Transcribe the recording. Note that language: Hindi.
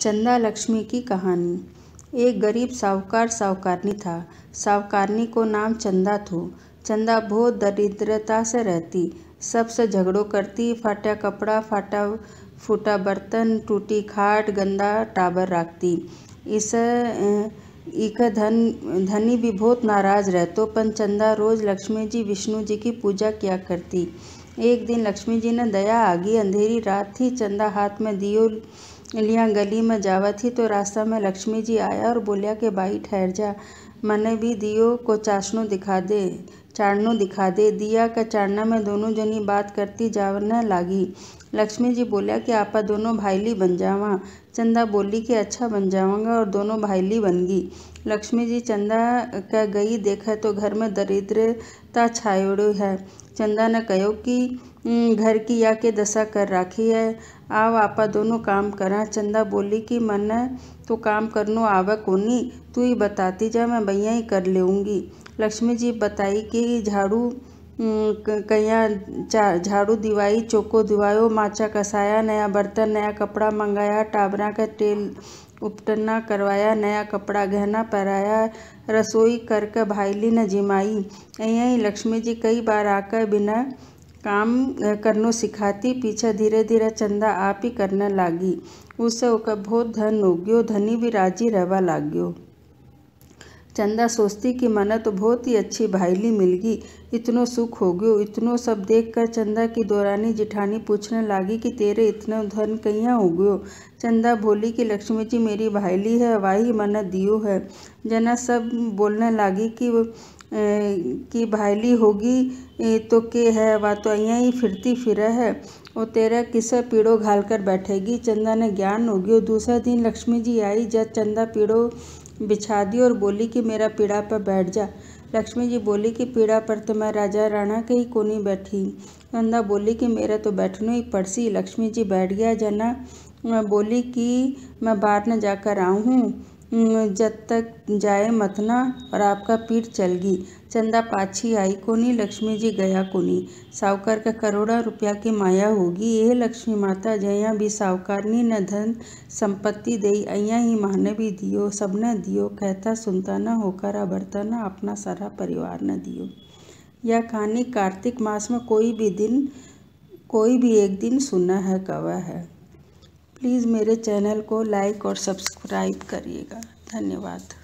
चंदा लक्ष्मी की कहानी एक गरीब साहूकार साहूकारनी था साहूकारनी को नाम चंदा थो चंदा बहुत दरिद्रता से रहती सबसे झगड़ो करती फाटा कपड़ा फाटा फूटा बर्तन टूटी खाट गंदा टाबर रखती इस इक धन धनी भी बहुत नाराज रहतो पन चंदा रोज लक्ष्मी जी विष्णु जी की पूजा किया करती एक दिन लक्ष्मी जी ने दया आगी अंधेरी रात थी चंदा हाथ में दियो लिया गली में जावा थी तो रास्ता में लक्ष्मी जी आया और बोलिया के भाई ठहर जा मने भी दियो को चाशनों दिखा दे चाड़नों दिखा दे दिया का चाड़ना में दोनों जनी बात करती जावने लागी लक्ष्मी जी बोला कि आपा दोनों भाईली बन जावा चंदा बोली कि अच्छा बन जाऊंगा और दोनों भाईली बन गई लक्ष्मी जी चंदा का गई देखा तो घर में दरिद्रता छायड़ है चंदा ने कहो कि घर की या के दशा कर राखी है आओ आपा दोनों काम करा चंदा बोली कि मन तो काम करनो को नहीं तू ही बताती जा मैं भैया ही कर लूँगी लक्ष्मी जी बताई कि झाड़ू कहीं झाड़ू दिवाई चोको दिवायो माचा कसाया नया बर्तन नया कपड़ा मंगाया टाबरा का तेल उपटना करवाया नया कपड़ा गहना पहराया रसोई कर कर भाईली न जिमाई यहीं लक्ष्मी जी कई बार आकर बिना काम करनो सिखाती पीछे धीरे धीरे चंदा आप ही करने लागी उससे उसका बहुत धन हो गयो धनी भी राजी रहवा लागियो चंदा सोचती कि मना तो बहुत ही अच्छी भाईली मिल गई इतनो सुख हो गयो इतनो सब देखकर चंदा की दौरानी जिठानी पूछने लगी कि तेरे इतना धन कहियाँ हो गयो चंदा बोली कि लक्ष्मी जी मेरी भाईली है वाही मना दियो है जना सब बोलने लगी कि की भायली होगी तो के है वह तो अँ ही फिरती फिर है और तेरा किसे पीड़ो घाल कर बैठेगी चंदा ने ज्ञान हो गयो दूसरा दिन लक्ष्मी जी आई जब चंदा पीड़ो बिछा दी और बोली कि मेरा पीड़ा पर बैठ जा लक्ष्मी जी बोली कि पीड़ा पर तो मैं राजा राणा के ही कोनी बैठी चंदा बोली कि मेरा तो बैठनो ही पड़सी लक्ष्मी जी बैठ गया जना बोली कि मैं बाहर न जाकर आऊँ हूँ हम्म, जब तक जाए मथना और आपका पीठ चलगी चंदा पाछी आई कोनी लक्ष्मी जी गया कोनी साहुकार का करोड़ा रुपया की माया होगी यह लक्ष्मी माता जया भी नी न धन संपत्ति दई अया ही माने भी दियो सबने दियो कहता सुनता न होकर अबरता न अपना सारा परिवार न दियो यह कहानी कार्तिक मास में कोई भी दिन कोई भी एक दिन सुना है कवा है प्लीज़ मेरे चैनल को लाइक और सब्सक्राइब करिएगा धन्यवाद